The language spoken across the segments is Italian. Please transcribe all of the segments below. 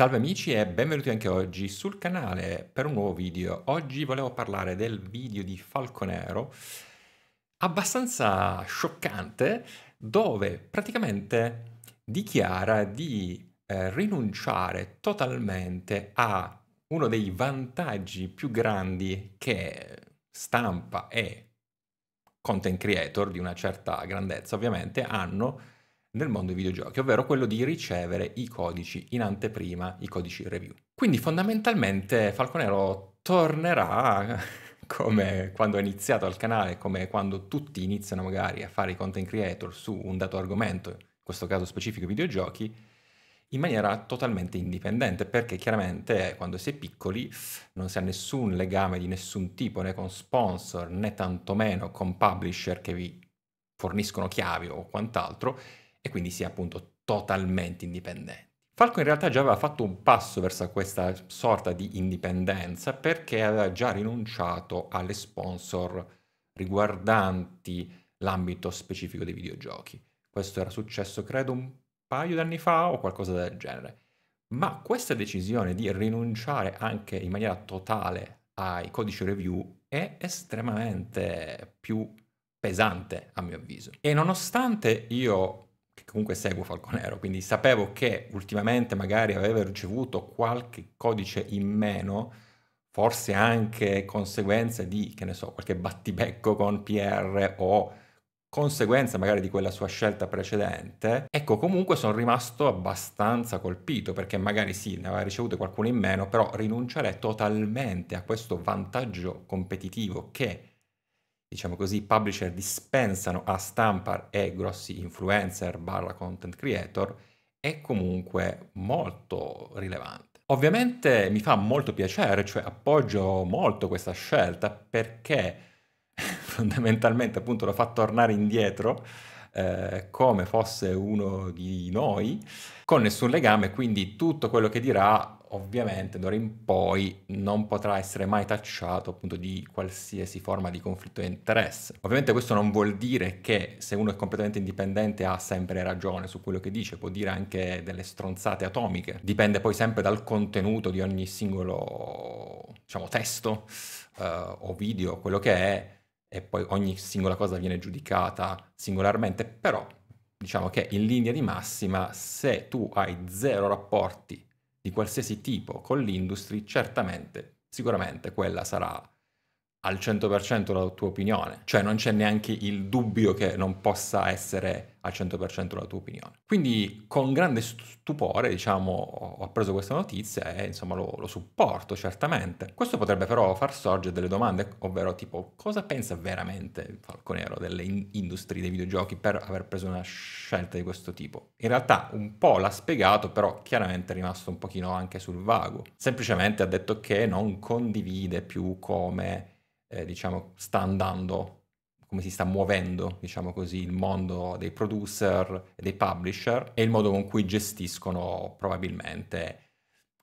Salve amici e benvenuti anche oggi sul canale per un nuovo video. Oggi volevo parlare del video di Falconero, abbastanza scioccante, dove praticamente dichiara di eh, rinunciare totalmente a uno dei vantaggi più grandi che stampa e content creator di una certa grandezza ovviamente hanno nel mondo dei videogiochi, ovvero quello di ricevere i codici in anteprima, i codici review. Quindi fondamentalmente Falconero tornerà come quando ho iniziato al canale, come quando tutti iniziano magari a fare i content creator su un dato argomento, in questo caso specifico i videogiochi, in maniera totalmente indipendente, perché chiaramente quando si è piccoli non si ha nessun legame di nessun tipo né con sponsor né tantomeno con publisher che vi forniscono chiavi o quant'altro e quindi sia appunto totalmente indipendente. Falco in realtà già aveva fatto un passo verso questa sorta di indipendenza perché aveva già rinunciato alle sponsor riguardanti l'ambito specifico dei videogiochi. Questo era successo credo un paio d'anni fa o qualcosa del genere. Ma questa decisione di rinunciare anche in maniera totale ai codici review è estremamente più pesante a mio avviso. E nonostante io comunque seguo Falconero, quindi sapevo che ultimamente magari aveva ricevuto qualche codice in meno, forse anche conseguenza di, che ne so, qualche battibecco con PR o conseguenza magari di quella sua scelta precedente, ecco comunque sono rimasto abbastanza colpito perché magari sì, ne aveva ricevute qualcuno in meno, però rinunciare totalmente a questo vantaggio competitivo che diciamo così, publisher dispensano a stampa e grossi influencer barra content creator è comunque molto rilevante. Ovviamente mi fa molto piacere, cioè appoggio molto questa scelta perché fondamentalmente appunto lo fa tornare indietro eh, come fosse uno di noi, con nessun legame, quindi tutto quello che dirà ovviamente d'ora in poi non potrà essere mai tacciato appunto di qualsiasi forma di conflitto di interesse. Ovviamente questo non vuol dire che se uno è completamente indipendente ha sempre ragione su quello che dice, può dire anche delle stronzate atomiche, dipende poi sempre dal contenuto di ogni singolo diciamo testo eh, o video, quello che è e poi ogni singola cosa viene giudicata singolarmente, però diciamo che in linea di massima se tu hai zero rapporti di qualsiasi tipo con l'industria, certamente, sicuramente quella sarà al 100% la tua opinione, cioè non c'è neanche il dubbio che non possa essere al 100% la tua opinione. Quindi con grande stupore, diciamo, ho preso questa notizia e insomma lo, lo supporto certamente. Questo potrebbe però far sorgere delle domande, ovvero tipo cosa pensa veramente Falconero delle in- industrie dei videogiochi per aver preso una scelta di questo tipo? In realtà un po' l'ha spiegato, però chiaramente è rimasto un pochino anche sul vago. Semplicemente ha detto che non condivide più come eh, diciamo, sta andando, come si sta muovendo, diciamo così, il mondo dei producer e dei publisher e il modo con cui gestiscono probabilmente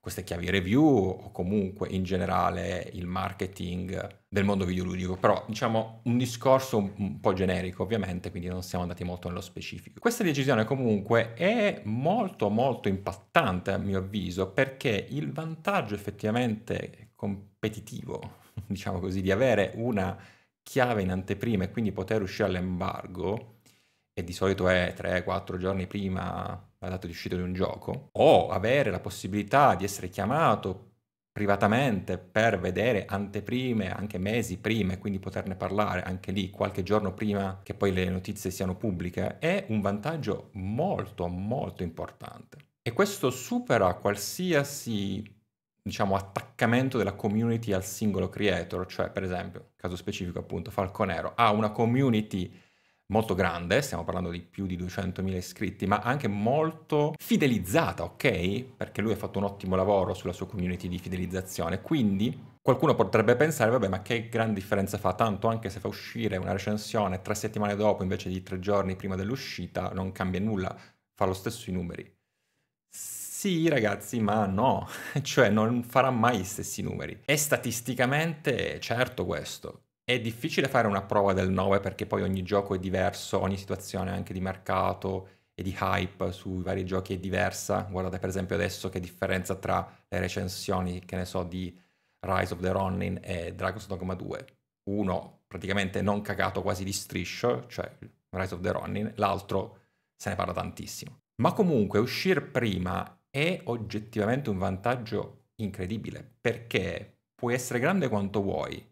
queste chiavi review o comunque in generale il marketing del mondo videoludico, però diciamo un discorso un po' generico ovviamente, quindi non siamo andati molto nello specifico. Questa decisione comunque è molto molto impattante a mio avviso perché il vantaggio effettivamente competitivo diciamo così, di avere una chiave in anteprima e quindi poter uscire all'embargo, e di solito è 3-4 giorni prima la data di uscita di un gioco, o avere la possibilità di essere chiamato privatamente per vedere anteprime, anche mesi prima, e quindi poterne parlare anche lì qualche giorno prima che poi le notizie siano pubbliche, è un vantaggio molto molto importante. E questo supera qualsiasi diciamo, attaccamento della community al singolo creator, cioè per esempio, caso specifico appunto, Falconero ha una community molto grande, stiamo parlando di più di 200.000 iscritti, ma anche molto fidelizzata, ok? Perché lui ha fatto un ottimo lavoro sulla sua community di fidelizzazione, quindi qualcuno potrebbe pensare, vabbè, ma che gran differenza fa? Tanto anche se fa uscire una recensione tre settimane dopo invece di tre giorni prima dell'uscita, non cambia nulla, fa lo stesso i numeri. Sì ragazzi, ma no, cioè non farà mai gli stessi numeri. È statisticamente certo questo. È difficile fare una prova del 9 perché poi ogni gioco è diverso, ogni situazione anche di mercato e di hype sui vari giochi è diversa. Guardate per esempio adesso che differenza tra le recensioni, che ne so, di Rise of the Ronin e Dragon's Dogma 2. Uno praticamente non cagato quasi di striscio, cioè Rise of the Ronin, l'altro se ne parla tantissimo. Ma comunque uscire prima è oggettivamente un vantaggio incredibile, perché puoi essere grande quanto vuoi,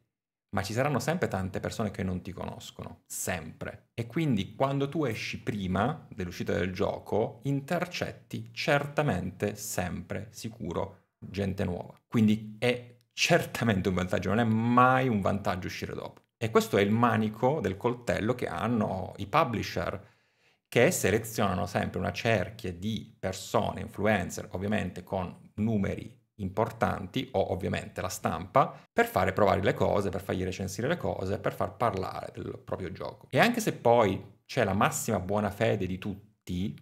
ma ci saranno sempre tante persone che non ti conoscono, sempre. E quindi quando tu esci prima dell'uscita del gioco, intercetti certamente, sempre, sicuro, gente nuova. Quindi è certamente un vantaggio, non è mai un vantaggio uscire dopo. E questo è il manico del coltello che hanno i publisher che selezionano sempre una cerchia di persone, influencer, ovviamente con numeri importanti o ovviamente la stampa per fare provare le cose, per fargli recensire le cose, per far parlare del proprio gioco. E anche se poi c'è la massima buona fede di tutti,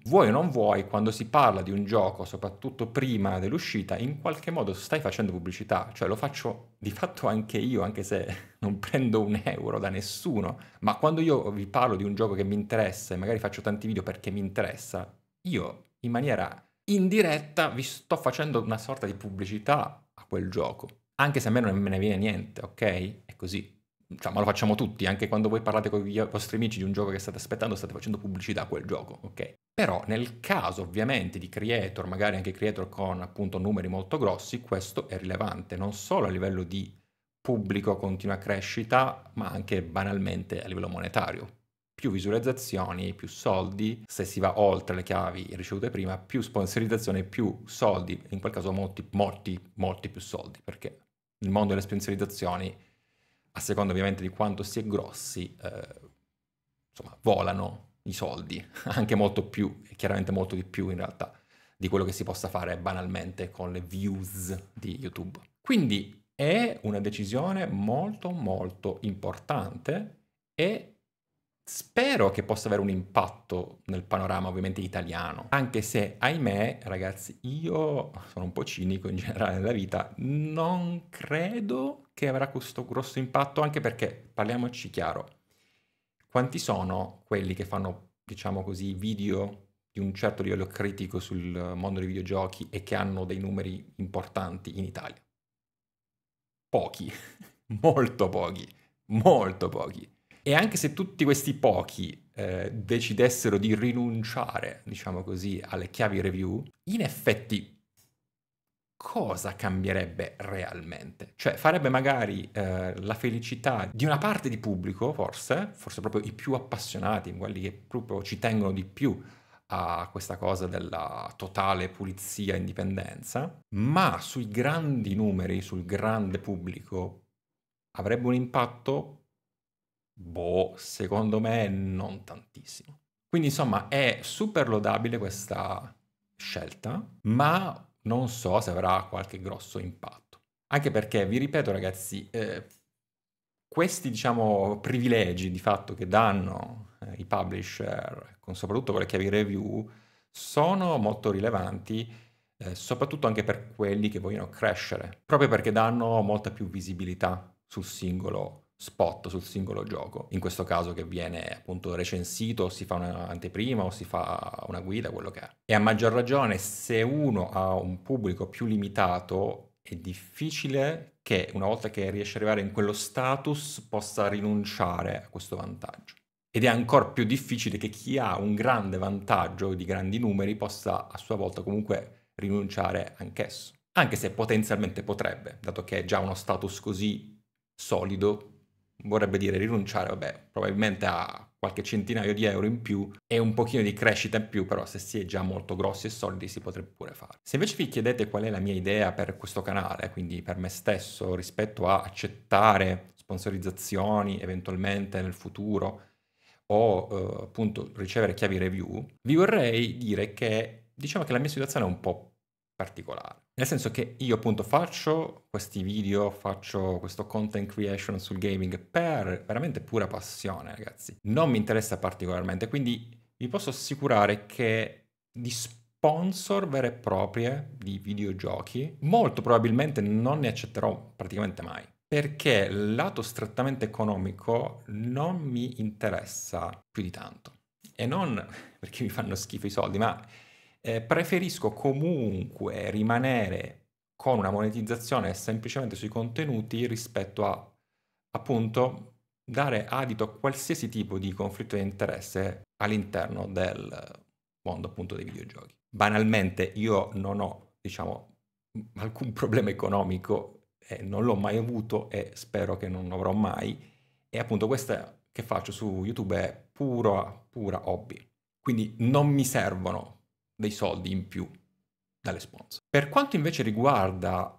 vuoi o non vuoi, quando si parla di un gioco, soprattutto prima dell'uscita, in qualche modo stai facendo pubblicità, cioè lo faccio di fatto anche io, anche se non prendo un euro da nessuno, ma quando io vi parlo di un gioco che mi interessa e magari faccio tanti video perché mi interessa, io in maniera indiretta vi sto facendo una sorta di pubblicità a quel gioco, anche se a me non me ne viene niente, ok? È così cioè, ma lo facciamo tutti, anche quando voi parlate con i vostri amici di un gioco che state aspettando, state facendo pubblicità a quel gioco, ok? Però nel caso ovviamente di creator, magari anche creator con appunto numeri molto grossi, questo è rilevante, non solo a livello di pubblico continua crescita, ma anche banalmente a livello monetario. Più visualizzazioni, più soldi, se si va oltre le chiavi ricevute prima, più sponsorizzazione, più soldi, in quel caso molti, molti, molti più soldi, perché il mondo delle sponsorizzazioni a seconda ovviamente di quanto si è grossi, eh, insomma, volano i soldi, anche molto più, chiaramente molto di più in realtà, di quello che si possa fare banalmente con le views di YouTube. Quindi è una decisione molto molto importante e spero che possa avere un impatto nel panorama ovviamente italiano, anche se ahimè ragazzi io sono un po' cinico in generale nella vita, non credo che avrà questo grosso impatto, anche perché, parliamoci chiaro, quanti sono quelli che fanno, diciamo così, video di un certo livello critico sul mondo dei videogiochi e che hanno dei numeri importanti in Italia? Pochi, molto pochi, molto pochi. E anche se tutti questi pochi eh, decidessero di rinunciare, diciamo così, alle chiavi review, in effetti cosa cambierebbe realmente? Cioè farebbe magari eh, la felicità di una parte di pubblico, forse, forse proprio i più appassionati, quelli che proprio ci tengono di più a questa cosa della totale pulizia e indipendenza, ma sui grandi numeri, sul grande pubblico, avrebbe un impatto, boh, secondo me non tantissimo. Quindi insomma è super lodabile questa scelta, ma non so se avrà qualche grosso impatto. Anche perché, vi ripeto ragazzi, eh, questi diciamo, privilegi di fatto che danno eh, i publisher, con, soprattutto con le chiavi review, sono molto rilevanti, eh, soprattutto anche per quelli che vogliono crescere, proprio perché danno molta più visibilità sul singolo spot sul singolo gioco, in questo caso che viene appunto recensito, si fa un'anteprima o si fa una guida, quello che è. E a maggior ragione se uno ha un pubblico più limitato è difficile che una volta che riesce ad arrivare in quello status possa rinunciare a questo vantaggio. Ed è ancora più difficile che chi ha un grande vantaggio di grandi numeri possa a sua volta comunque rinunciare anch'esso. Anche se potenzialmente potrebbe, dato che è già uno status così solido vorrebbe dire rinunciare, vabbè, probabilmente a qualche centinaio di euro in più e un pochino di crescita in più, però se si è già molto grossi e soldi si potrebbe pure fare. Se invece vi chiedete qual è la mia idea per questo canale, quindi per me stesso rispetto a accettare sponsorizzazioni eventualmente nel futuro o eh, appunto ricevere chiavi review, vi vorrei dire che diciamo che la mia situazione è un po' particolare. Nel senso che io appunto faccio questi video, faccio questo content creation sul gaming per veramente pura passione, ragazzi. Non mi interessa particolarmente, quindi vi posso assicurare che di sponsor vere e proprie di videogiochi molto probabilmente non ne accetterò praticamente mai. Perché il lato strettamente economico non mi interessa più di tanto. E non perché mi fanno schifo i soldi, ma eh, preferisco comunque rimanere con una monetizzazione semplicemente sui contenuti rispetto a appunto dare adito a qualsiasi tipo di conflitto di interesse all'interno del mondo appunto dei videogiochi. Banalmente io non ho, diciamo, alcun problema economico, e non l'ho mai avuto e spero che non avrò mai e appunto questa che faccio su YouTube è pura, pura hobby. Quindi non mi servono dei soldi in più dalle sponsor. Per quanto invece riguarda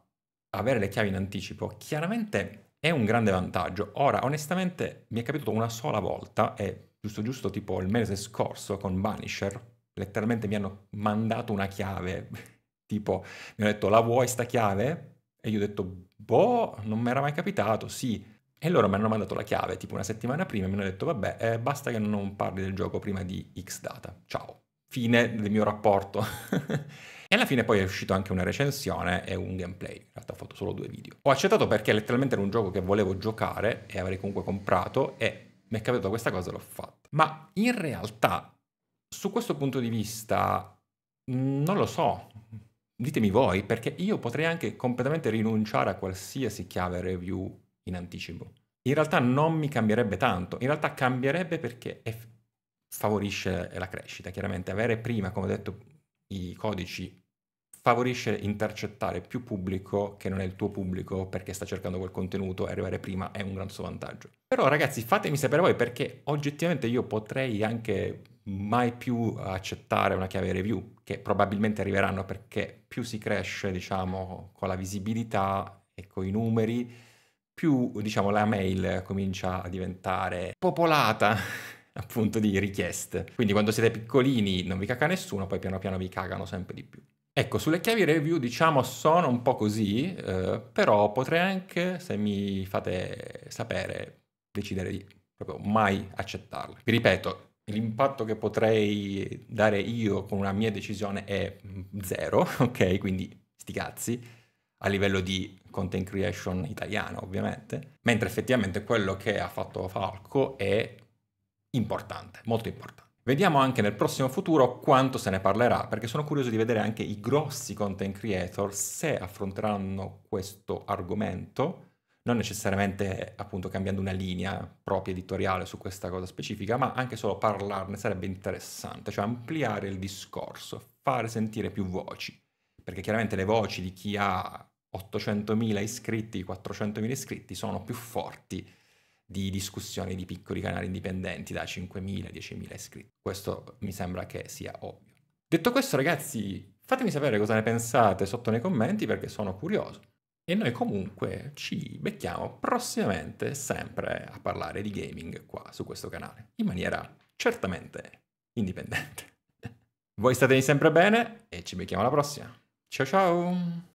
avere le chiavi in anticipo, chiaramente è un grande vantaggio. Ora, onestamente, mi è capitato una sola volta, e giusto giusto tipo il mese scorso con Banisher, letteralmente mi hanno mandato una chiave, tipo mi hanno detto la vuoi sta chiave? E io ho detto, boh, non mi era mai capitato, sì. E loro mi hanno mandato la chiave, tipo una settimana prima, e mi hanno detto, vabbè, eh, basta che non parli del gioco prima di X data, ciao fine del mio rapporto. e alla fine poi è uscito anche una recensione e un gameplay, in realtà ho fatto solo due video. Ho accettato perché letteralmente era un gioco che volevo giocare e avrei comunque comprato e mi è capitato questa cosa e l'ho fatta. Ma in realtà, su questo punto di vista, non lo so. Ditemi voi, perché io potrei anche completamente rinunciare a qualsiasi chiave review in anticipo. In realtà non mi cambierebbe tanto, in realtà cambierebbe perché eff- favorisce la crescita. Chiaramente avere prima, come ho detto, i codici favorisce intercettare più pubblico che non è il tuo pubblico perché sta cercando quel contenuto e arrivare prima è un gran suo vantaggio. Però ragazzi fatemi sapere voi perché oggettivamente io potrei anche mai più accettare una chiave review che probabilmente arriveranno perché più si cresce diciamo con la visibilità e con i numeri più diciamo la mail comincia a diventare popolata appunto di richieste. Quindi quando siete piccolini non vi caca nessuno, poi piano piano vi cagano sempre di più. Ecco, sulle chiavi review diciamo sono un po' così, eh, però potrei anche, se mi fate sapere, decidere di proprio mai accettarle. Vi ripeto, l'impatto che potrei dare io con una mia decisione è mm, zero, ok? Quindi sti cazzi a livello di content creation italiano ovviamente, mentre effettivamente quello che ha fatto Falco è importante, molto importante. Vediamo anche nel prossimo futuro quanto se ne parlerà, perché sono curioso di vedere anche i grossi content creator se affronteranno questo argomento, non necessariamente appunto cambiando una linea propria editoriale su questa cosa specifica, ma anche solo parlarne sarebbe interessante, cioè ampliare il discorso, fare sentire più voci, perché chiaramente le voci di chi ha 800.000 iscritti, 400.000 iscritti sono più forti di discussioni di piccoli canali indipendenti da 5.000, 10.000 iscritti. Questo mi sembra che sia ovvio. Detto questo ragazzi, fatemi sapere cosa ne pensate sotto nei commenti perché sono curioso. E noi comunque ci becchiamo prossimamente sempre a parlare di gaming qua su questo canale, in maniera certamente indipendente. Voi statevi sempre bene e ci becchiamo alla prossima. Ciao ciao!